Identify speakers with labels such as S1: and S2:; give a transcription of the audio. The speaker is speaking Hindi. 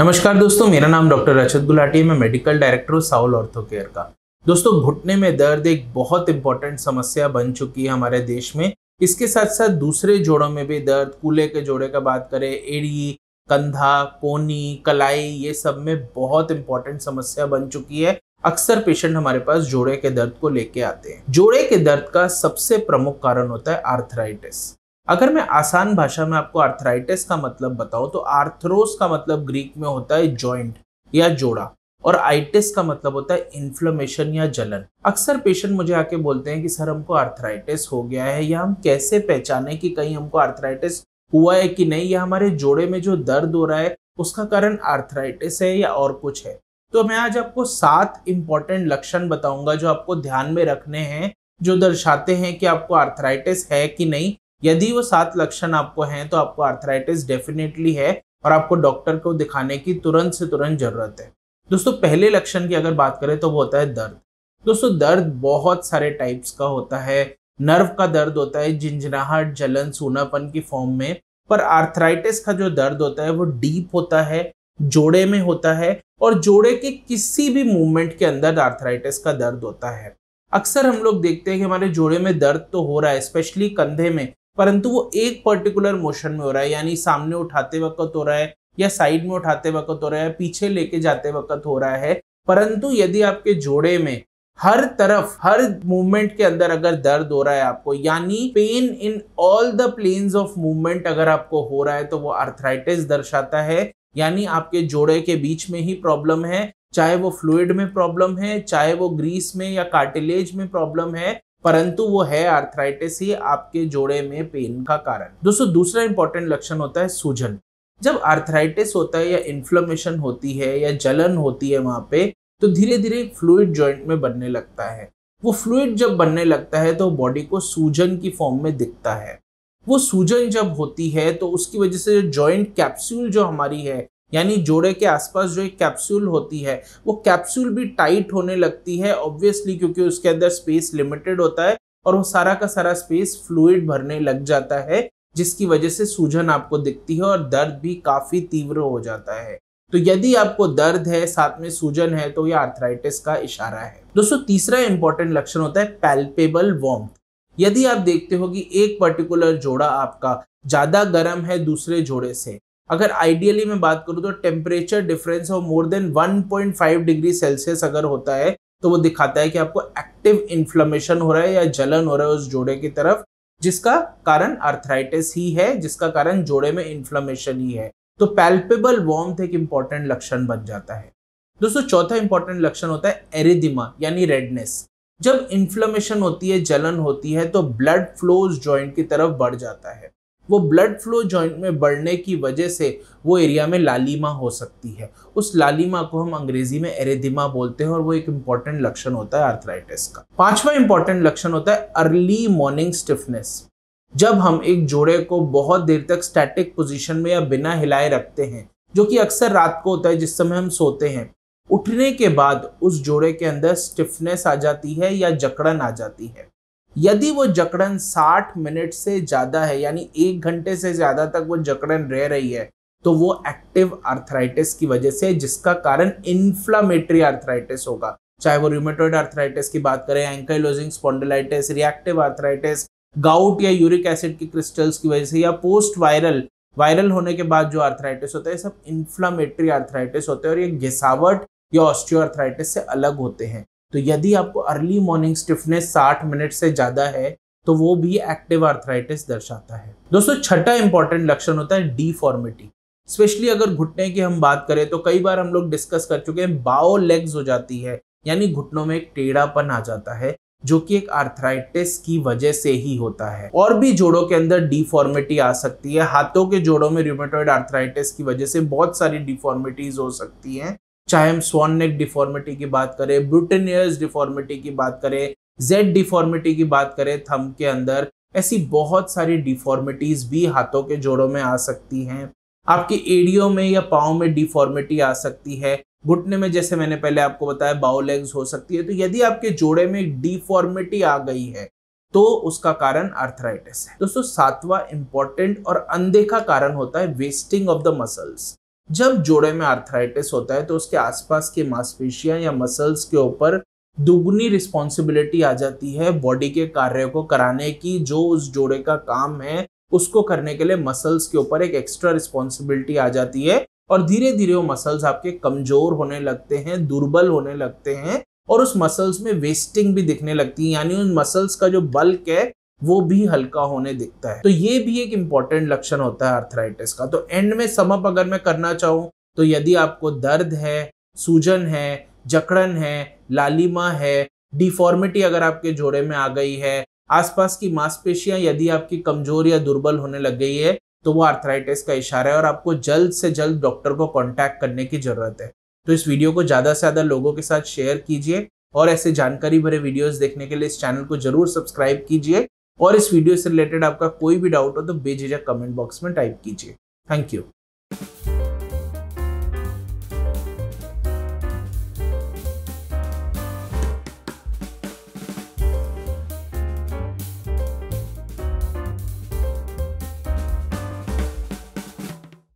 S1: नमस्कार दोस्तों मेरा नाम डॉक्टर रचत गुलाटी मैं मेडिकल डायरेक्टर हूँ साउल ऑर्थो केयर का दोस्तों घुटने में दर्द एक बहुत इंपॉर्टेंट समस्या बन चुकी है हमारे देश में इसके साथ साथ दूसरे जोड़ों में भी दर्द कूल्हे के जोड़े का बात करें एड़ी कंधा कोनी कलाई ये सब में बहुत इंपॉर्टेंट समस्या बन चुकी है अक्सर पेशेंट हमारे पास जोड़े के दर्द को लेके आते हैं जोड़े के दर्द का सबसे प्रमुख कारण होता है आर्थराइटिस अगर मैं आसान भाषा में आपको आर्थराइटिस का मतलब बताऊं तो आर्थरोस का मतलब ग्रीक में होता है जॉइंट या जोड़ा और आइटिस का मतलब होता है इन्फ्लेमेशन या जलन अक्सर पेशेंट मुझे आके बोलते हैं कि सर हमको आर्थराइटिस हो गया है या हम कैसे पहचाने कि कहीं हमको आर्थराइटिस हुआ है कि नहीं या हमारे जोड़े में जो दर्द हो रहा है उसका कारण आर्थराइटिस है या और कुछ है तो मैं आज आपको सात इंपॉर्टेंट लक्षण बताऊंगा जो आपको ध्यान में रखने हैं जो दर्शाते हैं कि आपको आर्थराइटिस है कि नहीं यदि वो सात लक्षण आपको हैं तो आपको आर्थराइटिस डेफिनेटली है और आपको डॉक्टर को दिखाने की तुरंत से तुरंत जरूरत है दोस्तों पहले लक्षण की अगर बात करें तो वो होता है दर्द दोस्तों दर्द बहुत सारे टाइप्स का होता है नर्व का दर्द होता है झिंझनाहट जलन सूनापन की फॉर्म में पर आर्थराइटिस का जो दर्द होता है वो डीप होता है जोड़े में होता है और जोड़े के किसी भी मूवमेंट के अंदर आर्थराइटिस का दर्द होता है अक्सर हम लोग देखते हैं कि हमारे जोड़े में दर्द तो हो रहा है स्पेशली कंधे में परंतु वो एक पर्टिकुलर मोशन में हो रहा है यानी सामने उठाते वक्त हो रहा है या साइड में उठाते वक्त हो रहा है पीछे लेके जाते वक्त हो रहा है परंतु यदि आपके जोड़े में हर तरफ हर मूवमेंट के अंदर अगर दर्द हो रहा है आपको यानी pain in all the planes of movement अगर आपको हो रहा है तो वो आर्थराइटिस दर्शाता है यानी आपके जोड़े के बीच में ही प्रॉब्लम है चाहे वो फ्लूड में प्रॉब्लम है चाहे वो ग्रीस में या कार्टिलेज में प्रॉब्लम है परंतु वो है आर्थराइटिस ही आपके जोड़े में पेन का कारण दोस्तों दूसरा इंपॉर्टेंट लक्षण होता है सूजन जब आर्थराइटिस होता है या इन्फ्लोमेशन होती है या जलन होती है वहाँ पे तो धीरे धीरे फ्लूड जॉइंट में बनने लगता है वो फ्लूड जब बनने लगता है तो बॉडी को सूजन की फॉर्म में दिखता है वो सूजन जब होती है तो उसकी वजह से जो जॉइंट कैप्सूल जो हमारी है यानी जोड़े के आसपास जो एक कैप्सूल होती है वो कैप्सूल भी टाइट होने लगती है ऑब्वियसली क्योंकि उसके अंदर स्पेस लिमिटेड होता है और वो सारा का सारा स्पेस फ्लूड भरने लग जाता है जिसकी वजह से सूजन आपको दिखती है और दर्द भी काफ़ी तीव्र हो जाता है तो यदि आपको दर्द है साथ में सूजन है तो ये आर्थराइटिस का इशारा है दोस्तों तीसरा इंपॉर्टेंट लक्षण होता है पैल्पेबल वॉर्म यदि आप देखते हो कि एक पर्टिकुलर जोड़ा आपका ज़्यादा गर्म है दूसरे जोड़े से अगर आइडियली मैं बात करूँ तो temperature difference of more than 1.5 degree Celsius अगर होता है तो वो दिखाता है कि आपको एक्टिव इन्फ्लमेशन हो रहा है या जलन हो रहा है उस जोड़े की तरफ जिसका कारण अर्थराइटिस ही है जिसका कारण जोड़े में इन्फ्लमेशन ही है तो पैल्पेबल वॉर्म एक इंपॉर्टेंट लक्षण बन जाता है दोस्तों चौथा इंपॉर्टेंट लक्षण होता है एरिदिमा यानी रेडनेस जब इन्फ्लमेशन होती है जलन होती है तो ब्लड फ्लो उस की तरफ बढ़ जाता है वो ब्लड फ्लो जॉइंट में बढ़ने की वजह से वो एरिया में लालिमा हो सकती है उस लालिमा को हम अंग्रेजी में एरेदिमा बोलते हैं और वो एक इंपॉर्टेंट लक्षण होता है आर्थराइटिस का पांचवा इंपॉर्टेंट लक्षण होता है अर्ली मॉर्निंग स्टिफनेस जब हम एक जोड़े को बहुत देर तक स्टैटिक पोजिशन में या बिना हिलाए रखते हैं जो कि अक्सर रात को होता है जिस समय हम सोते हैं उठने के बाद उस जोड़े के अंदर स्टिफनेस आ जाती है या जकड़न आ जाती है यदि वो जकड़न 60 मिनट से ज़्यादा है यानी एक घंटे से ज़्यादा तक वो जकड़न रह रही है तो वो एक्टिव आर्थराइटिस की वजह से जिसका कारण इन्फ्लामेटरी आर्थराइटिस होगा चाहे वो रूमेटोइड आर्थराइटिस की बात करें ankylosing spondylitis reactive arthritis gout या यूरिक एसिड के क्रिस्टल्स की वजह से या पोस्ट वायरल वायरल होने के बाद जो आर्थराइटिस होता है सब इन्फ्लामेटरी आर्थराइटिस होते हैं और ये घिसावट या आर्थराइटिस से अलग होते हैं तो यदि आपको अर्ली मॉर्निंग स्टिफनेस 60 मिनट से ज़्यादा है तो वो भी एक्टिव आर्थराइटिस दर्शाता है दोस्तों छठा इंपॉर्टेंट लक्षण होता है डीफॉर्मिटी स्पेशली अगर घुटने की हम बात करें तो कई बार हम लोग डिस्कस कर चुके हैं बाओ लेग्स हो जाती है यानी घुटनों में एक टेढ़ापन आ जाता है जो कि एक आर्थराइटिस की वजह से ही होता है और भी जोड़ों के अंदर डिफॉर्मिटी आ सकती है हाथों के जोड़ों में रिमोटॉइड आर्थराइटिस की वजह से बहुत सारी डिफॉर्मिटीज हो सकती हैं चाहे हम स्वान नेक डिफॉर्मिटी की बात करें ब्रुटेनियस डिफॉर्मिटी की बात करें जेड डिफॉर्मिटी की बात करें थम के अंदर ऐसी बहुत सारी डिफॉर्मिटीज भी हाथों के जोड़ों में आ सकती हैं आपके एडियो में या पाओ में डिफॉर्मिटी आ सकती है घुटने में जैसे मैंने पहले आपको बताया बाउ लेग्स हो सकती है तो यदि आपके जोड़े में डिफॉर्मिटी आ गई है तो उसका कारण अर्थराइटिस है दोस्तों सातवां इंपॉर्टेंट और अनदेखा कारण होता है वेस्टिंग ऑफ द मसल्स जब जोड़े में आर्थराइटिस होता है तो उसके आसपास की मांसपेशियां या मसल्स के ऊपर दुगनी रिस्पॉन्सिबिलिटी आ जाती है बॉडी के कार्य को कराने की जो उस जोड़े का काम है उसको करने के लिए मसल्स के ऊपर एक एक्स्ट्रा रिस्पॉन्सिबिलिटी आ जाती है और धीरे धीरे वो मसल्स आपके कमजोर होने लगते हैं दुर्बल होने लगते हैं और उस मसल्स में वेस्टिंग भी दिखने लगती है यानी उन मसल्स का जो बल्क है वो भी हल्का होने दिखता है तो ये भी एक इंपॉर्टेंट लक्षण होता है आर्थराइटिस का तो एंड में समअप अगर मैं करना चाहूँ तो यदि आपको दर्द है सूजन है जकड़न है लालिमा है डिफॉर्मिटी अगर आपके जोड़े में आ गई है आसपास की मांसपेशियां यदि आपकी कमजोर या दुर्बल होने लग गई है तो वो आर्थराइटिस का इशारा है और आपको जल्द से जल्द डॉक्टर को कॉन्टैक्ट करने की ज़रूरत है तो इस वीडियो को ज़्यादा से ज़्यादा लोगों के साथ शेयर कीजिए और ऐसे जानकारी भरे वीडियोस देखने के लिए इस चैनल को जरूर सब्सक्राइब कीजिए और इस वीडियो से रिलेटेड आपका कोई भी डाउट हो तो बेझिझक कमेंट बॉक्स में टाइप कीजिए थैंक यू